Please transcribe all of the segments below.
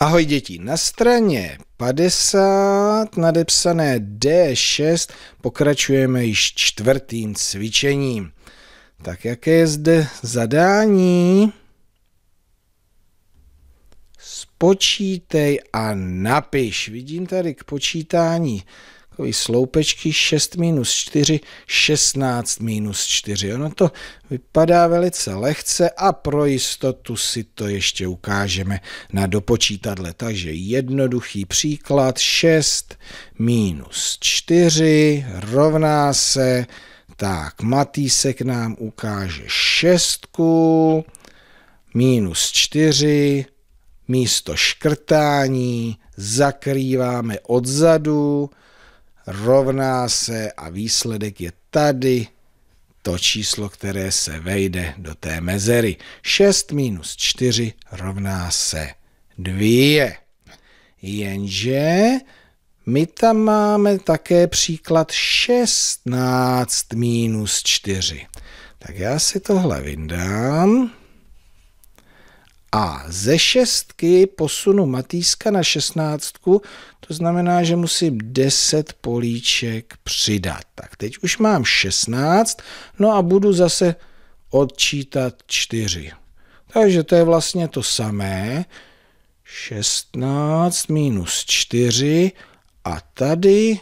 Ahoj děti, na straně 50 nadepsané D6 pokračujeme již čtvrtým cvičením. Tak jaké je zde zadání? Spočítej a napiš. Vidím tady k počítání takový sloupečky 6 minus 4, 16 minus 4. Ono to vypadá velice lehce a pro jistotu si to ještě ukážeme na dopočítadle. Takže jednoduchý příklad 6 minus 4 rovná se, tak Matýsek nám ukáže 6 minus 4, místo škrtání zakrýváme odzadu, rovná se a výsledek je tady to číslo, které se vejde do té mezery. 6 minus 4 rovná se 2. Jenže my tam máme také příklad 16 minus 4. Tak já si tohle vyndám. A ze šestky posunu Matýska na šestnáctku, to znamená, že musím 10 políček přidat. Tak teď už mám 16, no a budu zase odčítat 4. Takže to je vlastně to samé. 16 minus 4 a tady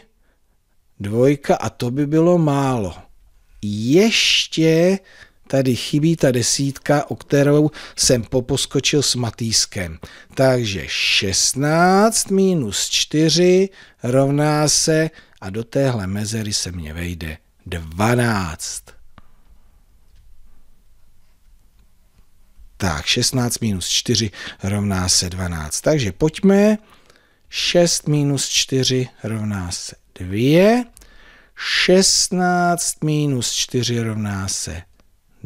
dvojka a to by bylo málo. Ještě Tady chybí ta desítka, o kterou jsem poposkočil s Matýskem. Takže 16 minus 4 rovná se a do téhle mezery se mě vejde 12. Tak, 16 minus 4 rovná se 12. Takže pojďme. 6 minus 4 rovná se 2. 16 minus 4 rovná se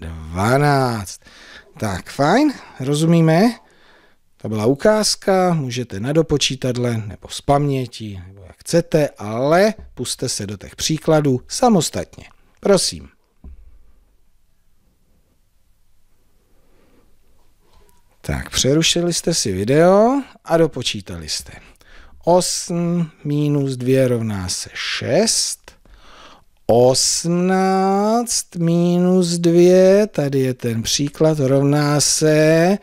12. Tak, fajn, rozumíme. To byla ukázka, můžete na dopočítadle nebo z paměti, nebo jak chcete, ale puste se do těch příkladů samostatně. Prosím. Tak, přerušili jste si video a dopočítali jste. 8 minus 2 rovná se 6. 18 minus 2, tady je ten příklad, rovná se,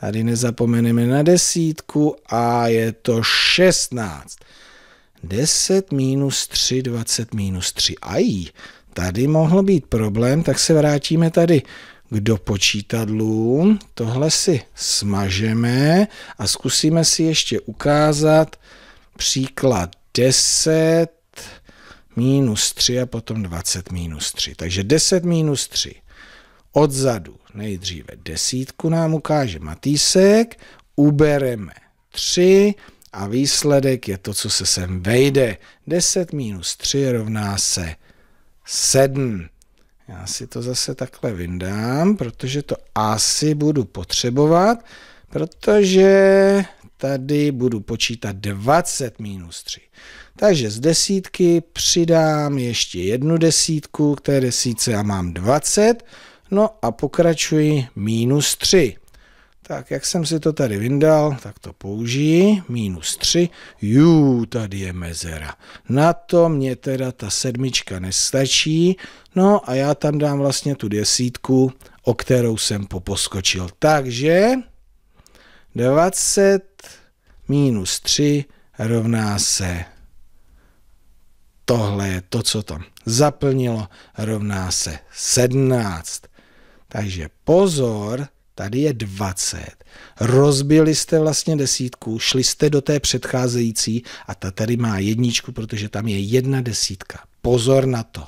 tady nezapomeneme na desítku a je to 16. 10 minus 3, 20 minus 3. Aj, tady mohl být problém, tak se vrátíme tady k dopočítadlům. Tohle si smažeme a zkusíme si ještě ukázat příklad 10 minus 3 a potom 20 minus 3. Takže 10 minus 3. Odzadu nejdříve desítku nám ukáže Matýsek, ubereme 3 a výsledek je to, co se sem vejde. 10 minus 3 rovná se 7. Já si to zase takhle vyndám, protože to asi budu potřebovat protože tady budu počítat 20 minus 3. Takže z desítky přidám ještě jednu desítku které desíce a mám 20. No a pokračuji minus 3. Tak, jak jsem si to tady vyndal, tak to použiji. Minus 3. Jú, tady je mezera. Na to mě teda ta sedmička nestačí. No a já tam dám vlastně tu desítku, o kterou jsem poposkočil. Takže 20 minus 3 rovná se tohle je to, co to zaplnilo, rovná se 17. Takže pozor, tady je 20. Rozbili jste vlastně desítku, šli jste do té předcházející a ta tady má jedničku, protože tam je jedna desítka. Pozor na to.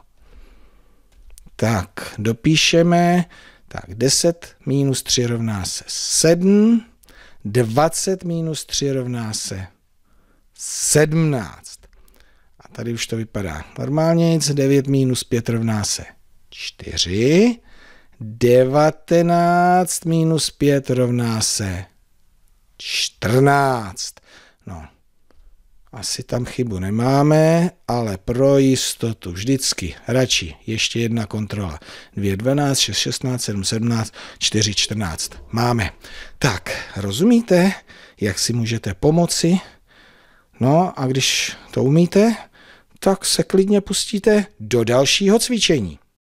Tak, dopíšeme. Tak, 10 minus 3 rovná se 7. 20 minus 3 rovná se 17. A tady už to vypadá normálně nic. 9 minus 5 rovná se 4. 19 minus 5 rovná se 14. No, asi tam chybu nemáme, ale pro jistotu vždycky radši ještě jedna kontrola. 2, 12, 6, 16, 7, 17, 4, 14. Máme. Tak, rozumíte, jak si můžete pomoci? No a když to umíte, tak se klidně pustíte do dalšího cvičení.